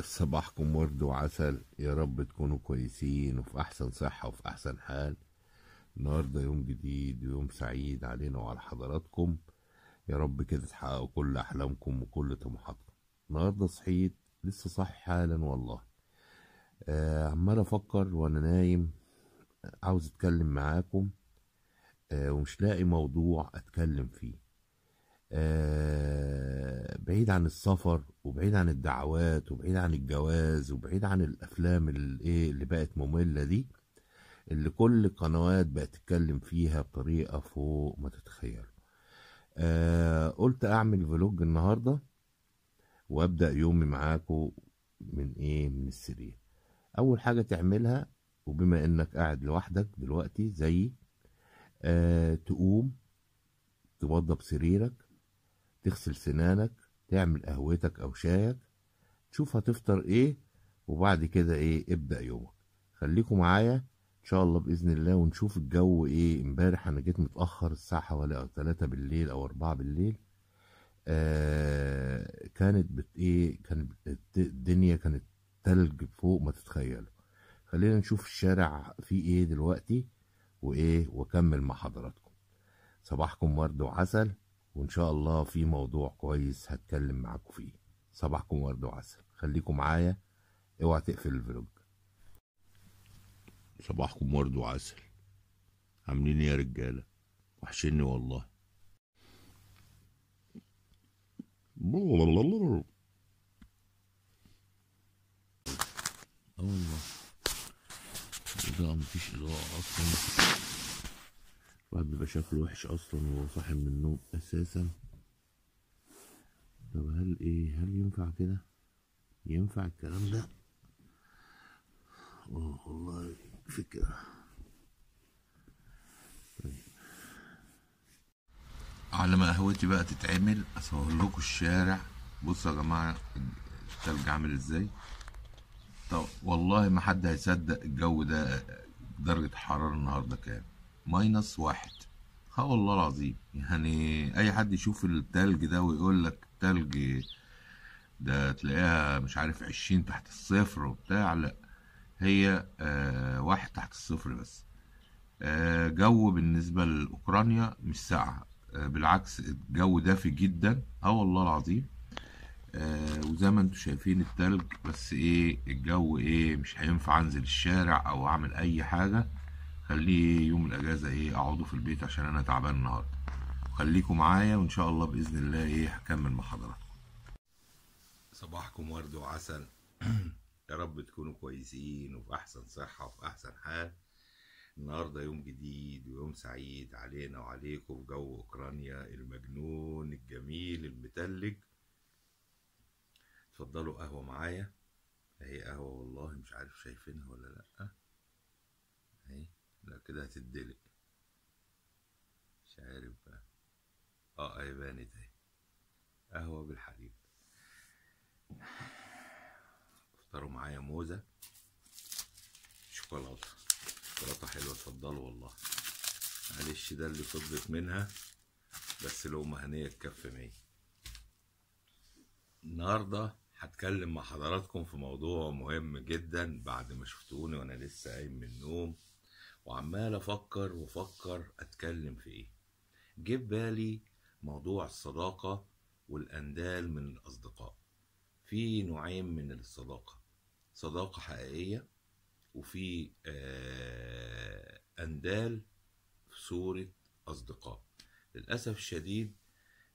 صباحكم ورد وعسل يا رب تكونوا كويسين وفي أحسن صحة وفي أحسن حال النهاردة يوم جديد ويوم سعيد علينا وعلى حضراتكم يا رب كده تحققوا كل أحلامكم وكل طموحاتكم النهاردة صحيت لسه صح حالا والله آه عمال أفكر وأنا نايم عاوز أتكلم معاكم آه ومش لاقي موضوع أتكلم فيه آه، بعيد عن السفر وبعيد عن الدعوات وبعيد عن الجواز وبعيد عن الافلام اللي, إيه اللي بقت ممله دي اللي كل القنوات بقت تتكلم فيها بطريقه فوق ما تتخيل آه قلت اعمل فلوج النهارده وابدا يومي معاكم من ايه من السرير اول حاجه تعملها وبما انك قاعد لوحدك دلوقتي زيي آه تقوم توضب سريرك تغسل سنانك تعمل قهوتك او شايك تشوف هتفطر ايه وبعد كده ايه ابدأ يومك خليكم معايا ان شاء الله باذن الله ونشوف الجو ايه امبارح انا جيت متاخر الساعه حوالي 3 بالليل او 4 بالليل آه كانت بت ايه كانت الدنيا كانت تلج فوق ما تتخيلوا خلينا نشوف الشارع فيه ايه دلوقتي وايه واكمل مع حضراتكم صباحكم ورد وعسل وإن شاء الله في موضوع كويس هتكلم معاكم فيه صباحكم ورد وعسل خليكم معايا اوعى تقفل الفلوج صباحكم ورد وعسل عاملين ايه يا رجالة وحشني والله الله الله ده مفيش إضاءة أصلا الواحد بيبقى شكله وحش اصلا وهو صاحي من النوم اساسا طب هل ايه هل ينفع كده ينفع الكلام ده اه والله فكرة طيب على ما قهوتي بقى تتعمل اصور لكم الشارع بصوا يا جماعة التلج عامل ازاي طب والله ما حد هيصدق الجو ده درجة حرارة النهاردة كام ماينس واحد ها والله العظيم يعني اي حد يشوف التلج ده ويقول لك التلج ده تلاقيها مش عارف عشرين تحت الصفر وبتاع لا هي آه واحد تحت الصفر بس آه جو بالنسبة لأوكرانيا مش ساعة آه بالعكس الجو دافي جدا اه والله العظيم آه وزي ما انتم شايفين التلج بس ايه الجو ايه مش هينفع انزل الشارع او اعمل اي حاجة خليه يوم الاجازه ايه اقعده في البيت عشان انا تعبان النهارده خليكم معايا وان شاء الله باذن الله ايه هكمل مع حضراتكم صباحكم ورد وعسل يا رب تكونوا كويسين وفي احسن صحه وفي احسن حال النهارده يوم جديد ويوم سعيد علينا وعليكم في جو اوكرانيا المجنون الجميل المتلج اتفضلوا قهوه معايا اهي قهوه والله مش عارف شايفينها ولا لا اهي لا كده هتدلق مش عارف بقى اه اهي بانت اهي قهوة بالحليب افطروا معايا موزة شوكولاتة شوكولاتة حلوة اتفضلوا والله معلش ده اللي فضلت منها بس لو مهنية تكفي مية النهارده هتكلم مع حضراتكم في موضوع مهم جدا بعد ما شفتوني وانا لسه قايم من النوم وعمال افكر وافكر اتكلم في ايه جه بالي موضوع الصداقه والاندال من الاصدقاء في نوعين من الصداقه صداقه حقيقيه وفي آه اندال في صوره اصدقاء للاسف الشديد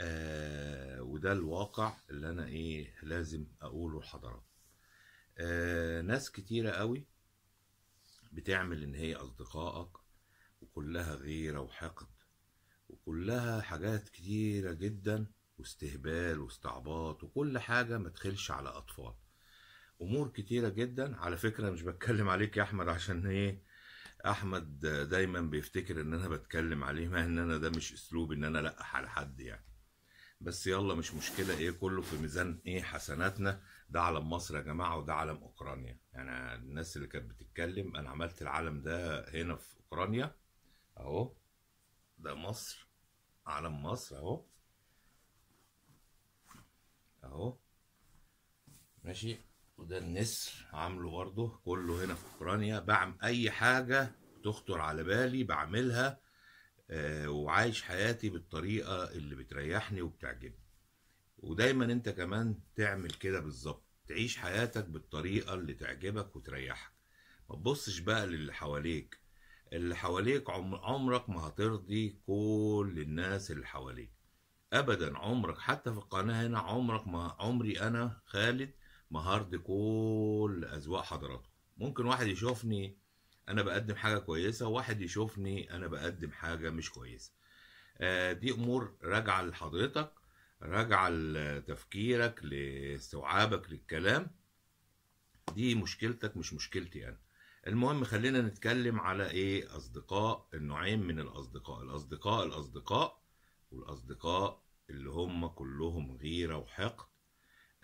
آه وده الواقع اللي انا ايه لازم اقوله لحضراتكم آه ناس كتيره قوي بتعمل ان هي اصدقائك وكلها غيرة وحقد وكلها حاجات كتيرة جدا واستهبال واستعباط وكل حاجة ما تخلش على اطفال امور كتيرة جدا على فكرة مش بتكلم عليك يا احمد عشان ايه احمد دايما بيفتكر ان انا بتكلم عليه ما ان انا ده مش اسلوب ان انا لقح على حد يعني بس يلا مش مشكلة ايه كله في ميزان ايه حسناتنا ده علم مصر يا جماعه وده علم اوكرانيا يعني الناس اللي كانت بتتكلم انا عملت العلم ده هنا في اوكرانيا اهو ده مصر علم مصر اهو اهو ماشي وده النسر عامله برضه كله هنا في اوكرانيا بعمل اي حاجه تخطر على بالي بعملها آه وعايش حياتي بالطريقه اللي بتريحني وبتعجبني ودايما انت كمان تعمل كده بالظبط تعيش حياتك بالطريقه اللي تعجبك وتريحك ما تبصش بقى للي حواليك اللي حواليك عمرك ما هترضي كل الناس اللي حواليك ابدا عمرك حتى في القناه هنا عمرك ما عمري انا خالد ما هرضي كل اذواق حضراتكم ممكن واحد يشوفني انا بقدم حاجه كويسه وواحد يشوفني انا بقدم حاجه مش كويسه آه، دي امور راجعه لحضرتك راجعة لتفكيرك لاستوعابك للكلام دي مشكلتك مش مشكلتي أنا المهم خلينا نتكلم على إيه أصدقاء النوعين من الأصدقاء الأصدقاء الأصدقاء والأصدقاء اللي هم كلهم غيرة وحقد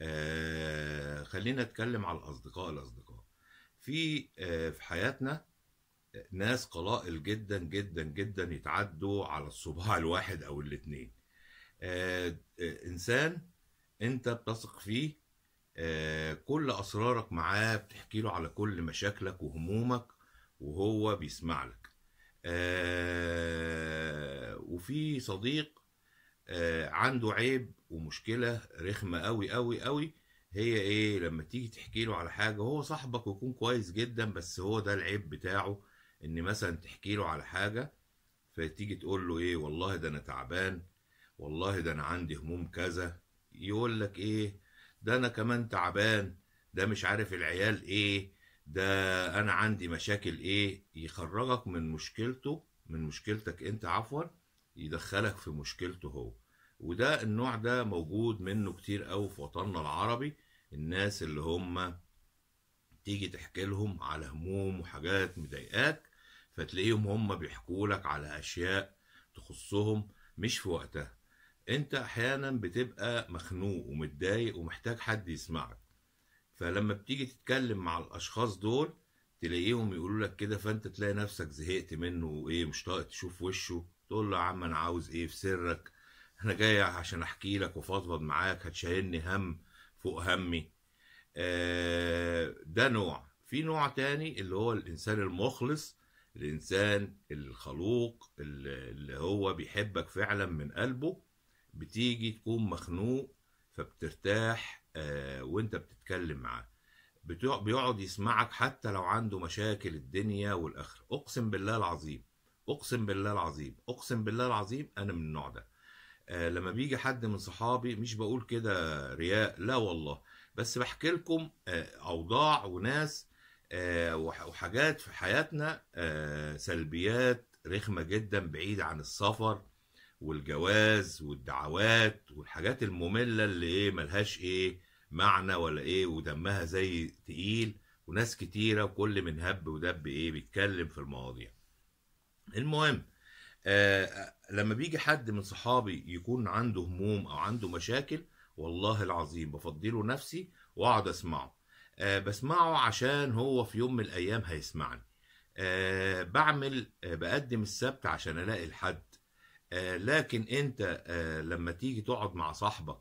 آه خلينا نتكلم على الأصدقاء الأصدقاء في آه في حياتنا ناس قلائل جدا جدا جدا يتعدوا على الصباع الواحد او الاثنين آه، آه، انسان انت بتثق فيه آه، كل اسرارك معاه بتحكي له على كل مشاكلك وهمومك وهو بيسمع لك وفي صديق عنده عيب ومشكله رخمه قوي قوي قوي هي ايه لما تيجي تحكي له على حاجه هو صاحبك ويكون كويس جدا بس هو ده العيب بتاعه ان مثلا تحكي له على حاجه فتيجي تقول له ايه والله ده انا تعبان والله ده انا عندي هموم كذا يقول لك ايه ده انا كمان تعبان ده مش عارف العيال ايه ده انا عندي مشاكل ايه يخرجك من مشكلته من مشكلتك انت عفوا يدخلك في مشكلته هو وده النوع ده موجود منه كتير قوي في وطننا العربي الناس اللي هم تيجي تحكي لهم على هموم وحاجات مضايقاك فتلاقيهم هم بيحكوا لك على اشياء تخصهم مش في وقتها انت احيانا بتبقى مخنوق ومتضايق ومحتاج حد يسمعك فلما بتيجي تتكلم مع الاشخاص دول تلاقيهم يقولوا لك كده فانت تلاقي نفسك زهقت منه وايه مش طايق تشوف وشه تقول له يا عم انا عاوز ايه في سرك انا جاي عشان احكي لك وفضفض معاك هتشيلني هم فوق همي آه ده نوع في نوع تاني اللي هو الانسان المخلص الانسان الخلوق اللي هو بيحبك فعلا من قلبه بتيجي تكون مخنوق فبترتاح آه، وانت بتتكلم معاه بيقعد يسمعك حتى لو عنده مشاكل الدنيا والاخره اقسم بالله العظيم اقسم بالله العظيم اقسم بالله العظيم انا من النوع ده آه، لما بيجي حد من صحابي مش بقول كده رياء لا والله بس بحكي لكم آه، اوضاع وناس وحاجات في حياتنا سلبيات رخمه جدا بعيد عن السفر والجواز والدعوات والحاجات المملة اللي ايه ملهاش ايه معنى ولا ايه ودمها زي تقيل وناس كتيرة وكل من هب ودب ايه بيتكلم في المواضيع المهم آه لما بيجي حد من صحابي يكون عنده هموم او عنده مشاكل والله العظيم بفضله نفسي واقعد اسمعه آه بسمعه عشان هو في يوم من الايام هيسمعني آه بعمل آه بقدم السبت عشان الاقي الحد آه، لكن انت آه، لما تيجي تقعد مع صاحبك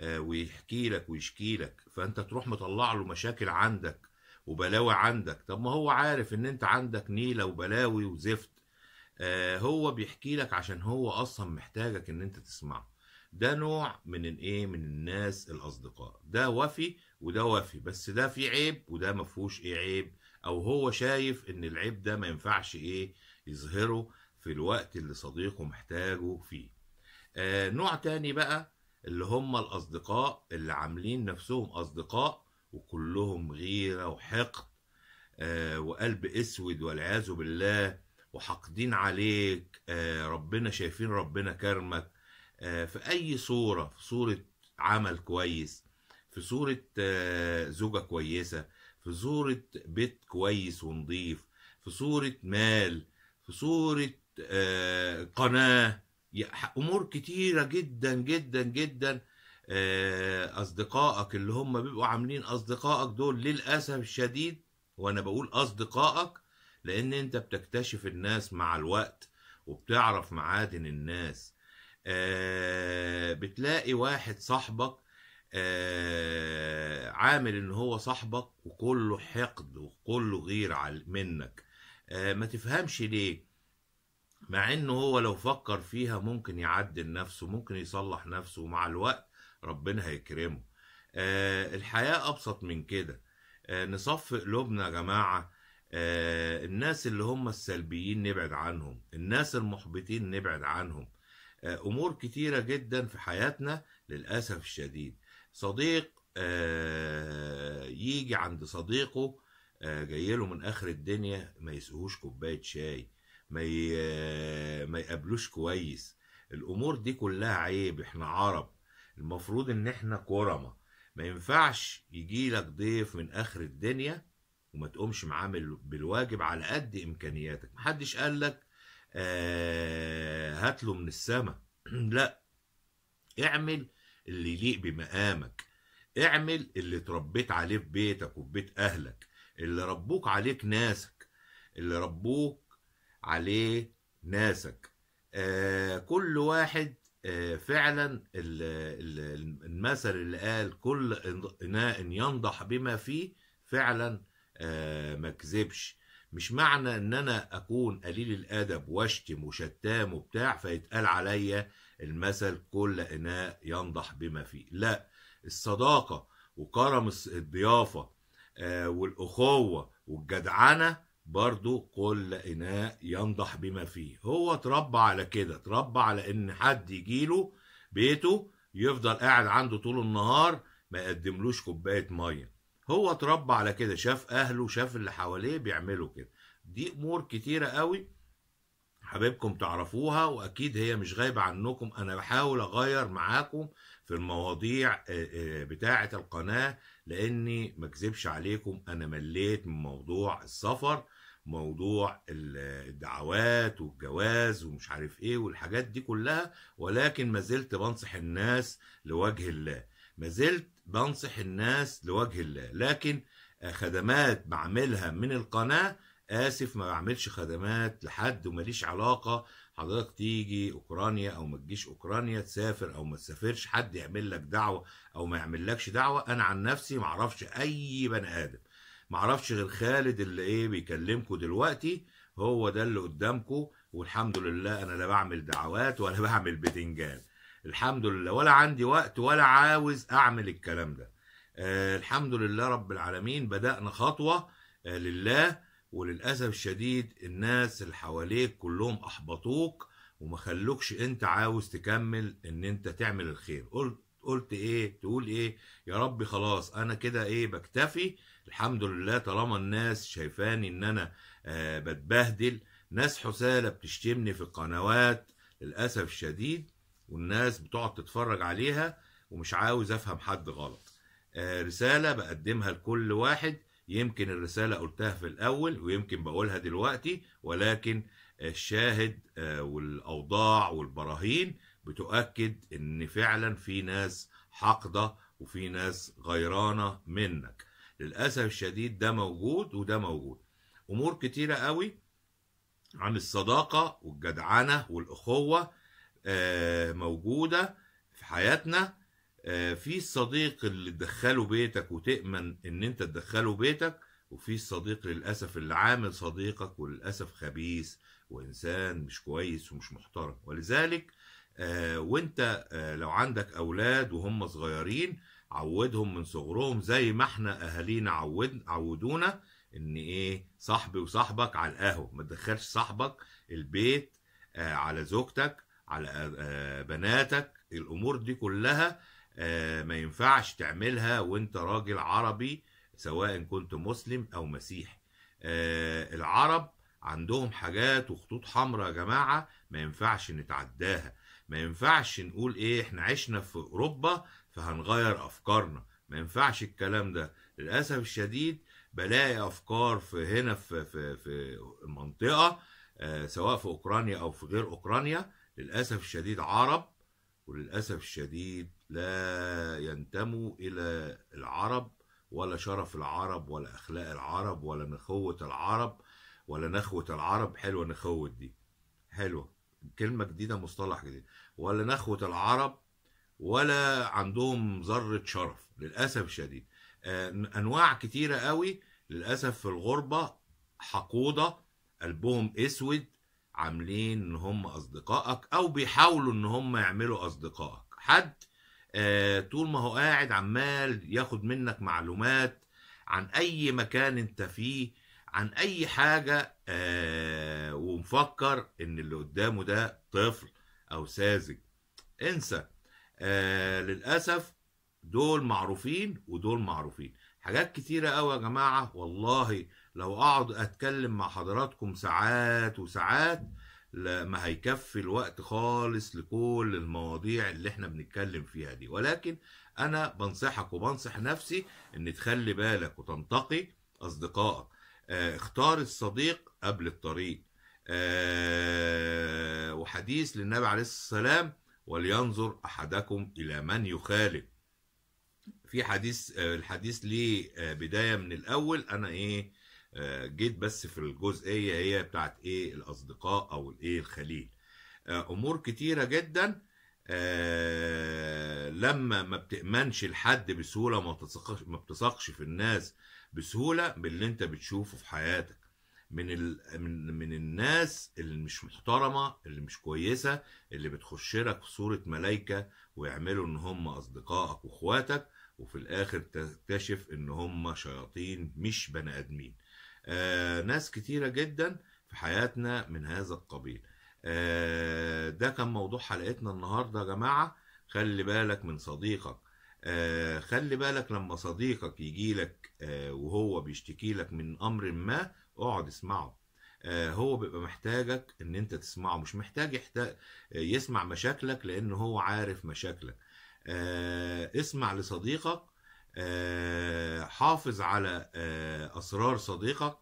آه، ويحكي لك ويشكي لك فانت تروح مطلع له مشاكل عندك وبلاوي عندك طب ما هو عارف ان انت عندك نيله وبلاوي وزفت هو بيحكي لك عشان هو اصلا محتاجك ان انت تسمعه ده نوع من الايه من الناس الاصدقاء ده وفي وده وفي بس ده فيه عيب وده ما فيهوش ايه عيب او هو شايف ان العيب ده ما ينفعش ايه يظهره في الوقت اللي صديقه محتاجه فيه آه نوع تاني بقى اللي هم الأصدقاء اللي عاملين نفسهم أصدقاء وكلهم غيرة وحقد آه وقلب أسود والعياذ بالله وحاقدين عليك آه ربنا شايفين ربنا كرمك آه في أي صورة في صورة عمل كويس في صورة آه زوجة كويسة في صورة بيت كويس ونضيف في صورة مال في صورة آه، قناه امور كتيره جدا جدا جدا آه، اصدقائك اللي هم بيبقوا عاملين اصدقائك دول للاسف الشديد وانا بقول اصدقائك لان انت بتكتشف الناس مع الوقت وبتعرف معادن الناس آه، بتلاقي واحد صاحبك عامل ان هو صاحبك وكله حقد وكله غير منك ما تفهمش ليه مع انه هو لو فكر فيها ممكن يعدل نفسه ممكن يصلح نفسه ومع الوقت ربنا هيكرمه آه الحياة ابسط من كده آه نصفي قلوبنا يا جماعة آه الناس اللي هم السلبيين نبعد عنهم الناس المحبطين نبعد عنهم آه امور كتيرة جدا في حياتنا للأسف الشديد صديق آه يجي عند صديقه آه جايله من اخر الدنيا ما يسقوش كوباية شاي ما ي... ما يقابلوش كويس الامور دي كلها عيب احنا عرب المفروض ان احنا كرمه ما ينفعش يجي لك ضيف من اخر الدنيا وما تقومش معاه بالواجب على قد امكانياتك محدش قال لك آه هات له من السما لا اعمل اللي يليق بمقامك اعمل اللي اتربيت عليه في بيتك وفي بيت اهلك اللي ربوك عليك ناسك اللي ربوك عليه ناسك آه، كل واحد آه، فعلا المثل اللي قال كل اناء ينضح بما فيه فعلا آه، ما كذبش مش معنى ان انا اكون قليل الادب واشتم وشتام وبتاع فيتقال عليا المثل كل اناء ينضح بما فيه لا الصداقه وكرم الضيافه والاخوه والجدعنه برضو كل إناء ينضح بما فيه هو اتربى على كده اتربى على إن حد يجيله بيته يفضل قاعد عنده طول النهار ما يقدملوش كوباية مية هو اتربى على كده شاف أهله شاف اللي حواليه بيعملوا كده دي أمور كتيرة قوي حبيبكم تعرفوها وأكيد هي مش غايبة عنكم أنا بحاول أغير معاكم في المواضيع آه، آه، بتاعة القناة لاني ما اكذبش عليكم انا مليت من موضوع السفر موضوع الدعوات والجواز ومش عارف ايه والحاجات دي كلها ولكن ما زلت بنصح الناس لوجه الله ما زلت بنصح الناس لوجه الله لكن آه، خدمات بعملها من القناه اسف ما بعملش خدمات لحد وماليش علاقه حضرتك تيجي اوكرانيا او ما تجيش اوكرانيا تسافر او ما تسافرش حد يعمل لك دعوه او ما يعملكش دعوه انا عن نفسي ما اعرفش اي بني ادم ما اعرفش غير خالد اللي ايه بيكلمكم دلوقتي هو ده اللي قدامكم والحمد لله انا لا بعمل دعوات ولا بعمل بتنجان الحمد لله ولا عندي وقت ولا عاوز اعمل الكلام ده آه الحمد لله رب العالمين بدأنا خطوة آه لله وللاسف الشديد الناس اللي حواليك كلهم احبطوك وما خلوكش انت عاوز تكمل ان انت تعمل الخير قلت قلت ايه تقول ايه يا ربي خلاص انا كده ايه بكتفي الحمد لله طالما الناس شايفاني ان انا آه بتبهدل ناس حسالة بتشتمني في القنوات للأسف الشديد والناس بتقعد تتفرج عليها ومش عاوز أفهم حد غلط آه رسالة بقدمها لكل واحد يمكن الرسالة قلتها في الأول ويمكن بقولها دلوقتي ولكن الشاهد آه، والأوضاع والبراهين بتؤكد إن فعلا في ناس حاقدة وفي ناس غيرانة منك للأسف الشديد ده موجود وده موجود أمور كتيرة قوي عن الصداقة والجدعنة والأخوة آه، موجودة في حياتنا آه، في الصديق اللي تدخله بيتك وتأمن ان انت تدخله بيتك وفي الصديق للأسف اللي عامل صديقك وللأسف خبيث وإنسان مش كويس ومش محترم ولذلك آه، وانت آه، لو عندك أولاد وهم صغيرين عودهم من صغرهم زي ما احنا أهالينا عود عودونا ان ايه صاحبي وصاحبك على القهوة ما تدخلش صاحبك البيت على زوجتك على بناتك الأمور دي كلها آه، ما ينفعش تعملها وانت راجل عربي سواء كنت مسلم او مسيحي آه، العرب عندهم حاجات وخطوط حمراء يا جماعه ما ينفعش نتعداها ما ينفعش نقول ايه احنا عشنا في اوروبا فهنغير افكارنا ما ينفعش الكلام ده للاسف الشديد بلاقي افكار في هنا في في في المنطقه آه، سواء في اوكرانيا او في غير اوكرانيا للاسف الشديد عرب وللاسف الشديد لا ينتموا إلى العرب ولا شرف العرب ولا أخلاق العرب ولا نخوة العرب ولا نخوة العرب حلوة نخوة دي حلوة كلمة جديدة مصطلح جديد ولا نخوة العرب ولا عندهم ذرة شرف للأسف الشديد آه، أنواع كتيرة قوي للأسف في الغربة حقودة قلبهم أسود عاملين ان هم اصدقائك او بيحاولوا ان هم يعملوا اصدقائك حد آه، طول ما هو قاعد عمال ياخد منك معلومات عن اي مكان انت فيه عن اي حاجة آه، ومفكر ان اللي قدامه ده طفل او ساذج انسى آه، للأسف دول معروفين ودول معروفين حاجات كتيرة قوي يا جماعة والله لو اقعد اتكلم مع حضراتكم ساعات وساعات ما هيكفي الوقت خالص لكل المواضيع اللي احنا بنتكلم فيها دي ولكن انا بنصحك وبنصح نفسي ان تخلي بالك وتنتقي اصدقائك آه، اختار الصديق قبل الطريق اه وحديث للنبي عليه الصلاه والسلام ولينظر احدكم الى من يخالف في حديث آه، الحديث ليه آه، بدايه من الاول انا ايه آه، جيت بس في الجزئيه هي بتاعت ايه الاصدقاء او الايه الخليل آه، امور كتيره جدا آه، لما ما بتامنش لحد بسهوله ما بتثقش ما بتثقش في الناس بسهوله باللي انت بتشوفه في حياتك من ال... من من الناس اللي مش محترمه اللي مش كويسه اللي بتخش لك صوره ملايكه ويعملوا ان هم اصدقائك واخواتك وفي الاخر تكتشف ان هم شياطين مش بني ادمين آه، ناس كتيرة جدا في حياتنا من هذا القبيل آه، ده كان موضوع حلقتنا النهاردة يا جماعة خلي بالك من صديقك آه، خلي بالك لما صديقك يجيلك وهو بيشتكي لك من أمر ما اقعد اسمعه هو بيبقى محتاجك ان انت تسمعه مش محتاج يحتاج يسمع مشاكلك لان هو عارف مشاكلك اسمع لصديقك آه، حافظ على آه، اسرار صديقك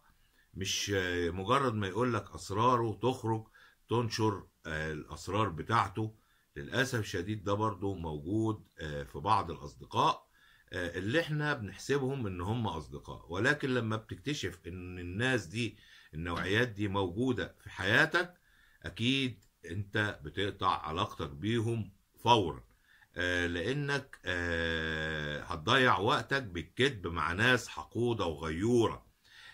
مش آه، مجرد ما يقول لك اسراره تخرج تنشر الاسرار بتاعته للاسف شديد ده برضو موجود في بعض الاصدقاء اللي احنا بنحسبهم ان هم اصدقاء ولكن لما بتكتشف ان الناس دي النوعيات دي موجوده في حياتك اكيد انت بتقطع علاقتك بيهم فورا آه، لانك آه، هتضيع وقتك بالكذب مع ناس حقوده وغيوره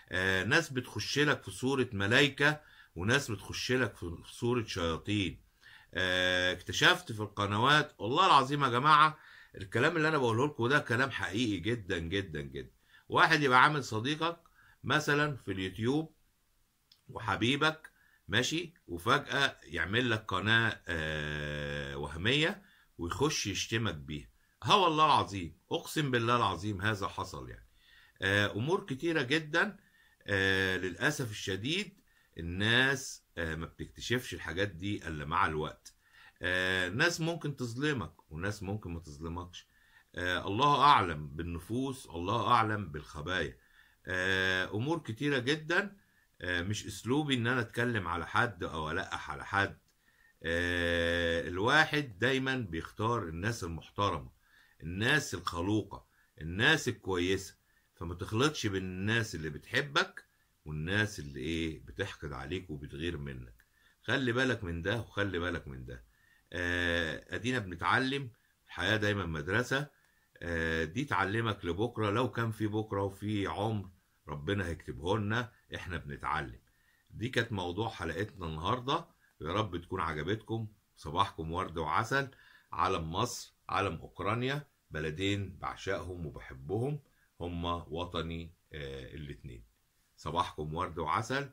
آه، ناس بتخش لك في صوره ملائكه وناس بتخش لك في صوره شياطين اكتشفت في القنوات والله العظيم يا جماعه الكلام اللي انا بقوله لكم ده كلام حقيقي جدا جدا جدا واحد يبقى عامل صديقك مثلا في اليوتيوب وحبيبك ماشي وفجاه يعمل لك قناه وهميه ويخش يشتمك بيها ها والله العظيم اقسم بالله العظيم هذا حصل يعني آه، امور كتيره جدا آه، للاسف الشديد الناس آه، ما بتكتشفش الحاجات دي الا مع الوقت ناس ممكن تظلمك وناس ممكن ما تظلمكش الله اعلم بالنفوس الله اعلم بالخبايا امور كتيره جدا مش اسلوبي ان انا اتكلم على حد او القح على حد آه، الواحد دايما بيختار الناس المحترمه الناس الخلوقه الناس الكويسه فما تخلطش بين الناس اللي بتحبك والناس اللي ايه بتحقد عليك وبتغير منك خلي بالك من ده وخلي بالك من ده آه، ادينا بنتعلم الحياه دايما مدرسه آه، دي تعلمك لبكره لو كان في بكره وفي عمر ربنا هيكتبه لنا احنا بنتعلم دي كانت موضوع حلقتنا النهارده يا رب تكون عجبتكم صباحكم ورد وعسل علم مصر علم اوكرانيا بلدين بعشقهم وبحبهم هما وطني آه الاتنين صباحكم ورد وعسل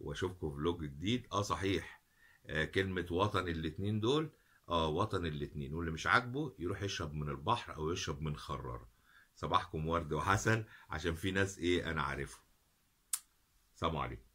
واشوفكم فلوج جديد اه صحيح آه كلمة وطن الاتنين دول اه وطن الاتنين واللي مش عاجبه يروح يشرب من البحر او يشرب من خرار صباحكم ورد وعسل عشان في ناس ايه انا عارفهم سلام عليكم